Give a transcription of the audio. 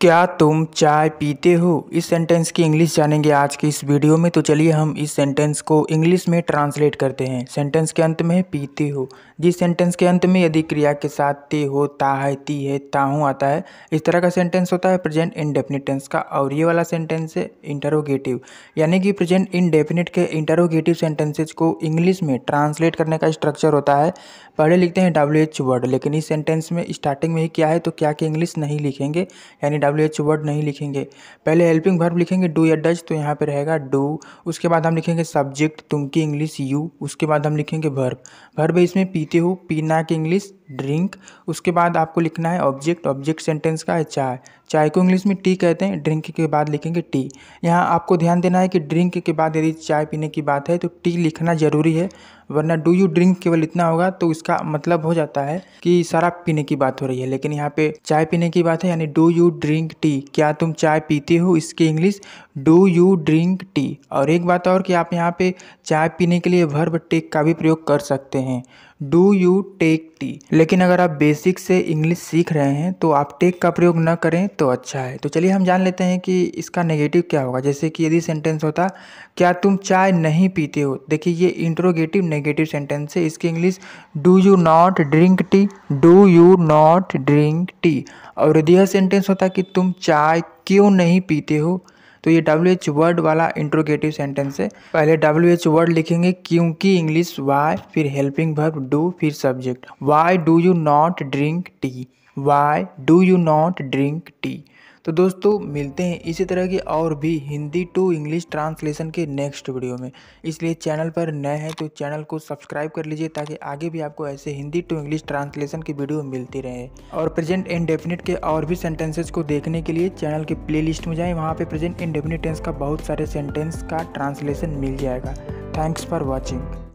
क्या तुम चाय पीते हो इस सेंटेंस की इंग्लिश जानेंगे आज की इस वीडियो में तो चलिए हम इस सेंटेंस को इंग्लिश में ट्रांसलेट करते हैं सेंटेंस के अंत में है पीते हो जिस सेंटेंस के अंत में यदि क्रिया के साथ ते हो ता है ती है ताहूँ आता है इस तरह का सेंटेंस होता है प्रेजेंट इनडेफिनिट टेंस का और ये वाला सेंटेंस है इंटरोगेटिव यानी कि प्रेजेंट इनडेफिनिट के इंटरोगेटिव सेंटेंसेज को इंग्लिश में ट्रांसलेट करने का स्ट्रक्चर होता है पहले लिखते हैं डब्ल्यू एच वर्ड लेकिन इस सेंटेंस में स्टार्टिंग में ही क्या है तो क्या कि इंग्लिश नहीं लिखेंगे यानी डब्ल्यू एच वर्ड नहीं लिखेंगे पहले हेल्पिंग वर्ब लिखेंगे डू या डज तो यहाँ पे रहेगा डू उसके बाद हम लिखेंगे सब्जेक्ट तुम की इंग्लिश यू उसके बाद हम लिखेंगे वर्ब वर्ब इसमें पीते हो पीना की इंग्लिश ड्रिंक उसके बाद आपको लिखना है ऑब्जेक्ट ऑब्जेक्ट सेंटेंस का है चाय चाय को इंग्लिश में टी कहते हैं ड्रिंक के बाद लिखेंगे टी यहाँ आपको ध्यान देना है कि ड्रिंक के बाद यदि चाय पीने की बात है तो टी लिखना ज़रूरी है वरना डू यू ड्रिंक केवल इतना होगा तो इसका मतलब हो जाता है कि शराब पीने की बात हो रही है लेकिन यहाँ पे चाय पीने की बात है यानी डू यू ड्रिंक टी क्या तुम चाय पीते हो इसकी English do you drink tea और एक बात और कि आप यहाँ पे चाय पीने के लिए वर्ब टेक का भी प्रयोग कर सकते हैं डू यू टेक टी लेकिन अगर आप बेसिक से इंग्लिश सीख रहे हैं तो आप टेक का प्रयोग न करें तो अच्छा है तो चलिए हम जान लेते हैं कि इसका नेगेटिव क्या होगा जैसे कि यदि सेंटेंस होता क्या तुम चाय नहीं पीते हो देखिए ये इंट्रोगेटिव नेगेटिव सेंटेंस है इसकी English do you not drink tea do you not drink tea और यदि यह सेंटेंस होता कि तुम चाय क्यों नहीं पीते हो तो ये डब्ल्यू एच वर्ड वाला इंट्रोगेटिव सेंटेंस है पहले डब्ल्यू एच वर्ड लिखेंगे क्योंकि इंग्लिश वाई फिर हेल्पिंग भर डू फिर subject why do you not drink tea why do you not drink tea तो दोस्तों मिलते हैं इसी तरह की और भी हिंदी टू इंग्लिश ट्रांसलेशन के नेक्स्ट वीडियो में इसलिए चैनल पर नए हैं तो चैनल को सब्सक्राइब कर लीजिए ताकि आगे भी आपको ऐसे हिंदी टू इंग्लिश ट्रांसलेशन की वीडियो मिलती रहे और प्रेजेंट एंड डेफिनेट के और भी सेंटेंसेज को देखने के लिए चैनल के प्ले में जाएँ वहाँ पर प्रेजेंट एंड डेफिनेट टेंस का बहुत सारे सेंटेंस का ट्रांसलेशन मिल जाएगा थैंक्स फॉर वॉचिंग